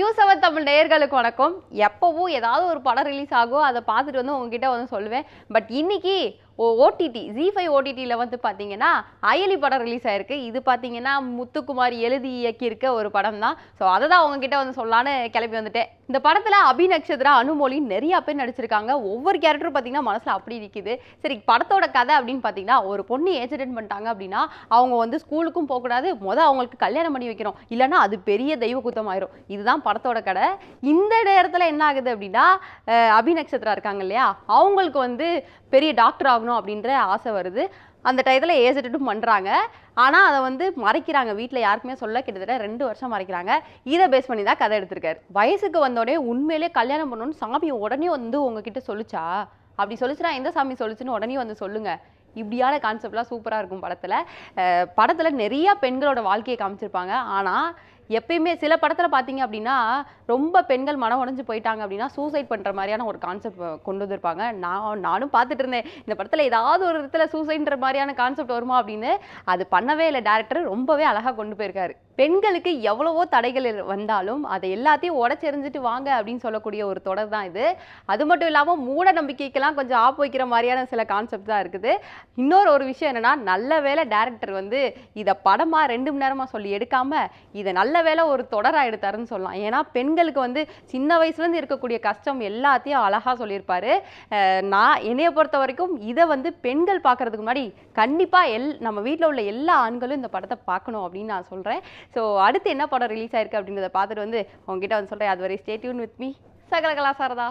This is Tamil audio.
நியூஸ் செவன் தமிழ் நேயர்களுக்கு வணக்கம் எப்போவும் ஏதாவது ஒரு படம் ரிலீஸ் ஆகும் அதை பார்த்துட்டு வந்து உங்ககிட்ட வந்து சொல்லுவேன் பட் இன்னைக்கு ஓடிடி ஜி ஃபைவ் ஓடிடியில் வந்து பார்த்தீங்கன்னா அயலி படம் ரிலீஸ் ஆயிருக்கு இது பார்த்தீங்கன்னா முத்துக்குமார் எழுதி இயக்கியிருக்க ஒரு படம் தான் ஸோ அதை தான் உங்ககிட்ட வந்து சொல்லான்னு கிளம்பி வந்துட்டேன் இந்த படத்தில் அபிநக்ஷத்ரா அனுமொழி நிறையா பேர் நடிச்சிருக்காங்க ஒவ்வொரு கேரக்டரும் பார்த்தீங்கன்னா மனசில் அப்படி இருக்குது சரி படத்தோட கதை அப்படின்னு பார்த்தீங்கன்னா ஒரு பொண்ணு ஏஜென்ட் பண்ணிட்டாங்க அப்படின்னா அவங்க வந்து ஸ்கூலுக்கும் போகக்கூடாது மொதல் அவங்களுக்கு கல்யாணம் பண்ணி வைக்கிறோம் இல்லைனா அது பெரிய தெய்வ குத்தமாயிரும் இதுதான் படத்தோட கடை இந்த நேரத்தில் என்ன ஆகுது அப்படின்னா அபிநக்ஷத்ரா இருக்காங்க இல்லையா அவங்களுக்கு வந்து பெரிய டாக்டர் ஆகணும் பண்ணணும் அப்படின்ற ஆசை வருது அந்த டயத்தில் ஏசிட்டும் பண்ணுறாங்க ஆனால் அதை வந்து மறைக்கிறாங்க வீட்டில் யாருக்குமே சொல்ல கிட்டத்தட்ட ரெண்டு வருஷம் மறைக்கிறாங்க இதை பேஸ் பண்ணி தான் கதை எடுத்திருக்காரு வயசுக்கு வந்தோடனே உண்மையிலே கல்யாணம் பண்ணணும்னு சாமி உடனே வந்து உங்ககிட்ட சொல்லிச்சா அப்படி சொல்லிச்சுனா எந்த சாமி சொல்லிச்சுன்னு உடனே வந்து சொல்லுங்கள் இப்படியான கான்செப்ட்லாம் சூப்பராக இருக்கும் படத்தில் படத்தில் நிறையா பெண்களோட வாழ்க்கையை காமிச்சிருப்பாங்க ஆனால் எப்பயுமே சில படத்தில் பார்த்தீங்க அப்படின்னா ரொம்ப பெண்கள் மனம் உடஞ்சு போயிட்டாங்க அப்படின்னா சூசைட் பண்ணுற மாதிரியான ஒரு கான்செப்ட் கொண்டு வந்திருப்பாங்க நான் நானும் பார்த்துட்டு இருந்தேன் இந்த படத்தில் ஏதாவது ஒரு இடத்துல சூசைட்ன்ற மாதிரியான கான்செப்ட் வருமா அப்படின்னு அது பண்ணவே இல்லை டேரக்டர் ரொம்பவே அழகாக கொண்டு போயிருக்காரு பெண்களுக்கு எவ்வளவோ தடைகள் வந்தாலும் அதை எல்லாத்தையும் உடச்செறிஞ்சிட்டு வாங்க அப்படின்னு சொல்லக்கூடிய ஒரு தொடர் தான் இது அது மட்டும் இல்லாமல் மூட நம்பிக்கைக்கெல்லாம் கொஞ்சம் ஆப் வைக்கிற மாதிரியான சில கான்செப்ட் தான் இருக்குது இன்னொரு ஒரு விஷயம் என்னென்னா நல்ல வேலை டேரக்டர் வந்து இதை படமாக ரெண்டு மணி நேரமாக சொல்லி எடுக்காமல் இதை நல்ல வேலை ஒரு தொடராக எடுத்தாருன்னு சொல்லலாம் ஏன்னா பெண்களுக்கு வந்து சின்ன வயசுலேருந்து இருக்கக்கூடிய கஷ்டம் எல்லாத்தையும் அழகாக சொல்லியிருப்பார் நான் என்னையை பொறுத்த வரைக்கும் இதை வந்து பெண்கள் பார்க்குறதுக்கு முன்னாடி கண்டிப்பாக எல் நம்ம வீட்டில் உள்ள எல்லா ஆண்களும் இந்த படத்தை பார்க்கணும் அப்படின்னு நான் சொல்கிறேன் ஸோ அடுத்து என்ன படம் ரிலீஸ் ஆயிருக்கு அப்படின்றத பார்த்துட்டு வந்து உங்ககிட்ட வந்து சொல்கிறேன் அது வரை ஸ்டேட்யூன் வித் மீ சகலகலா சாரதா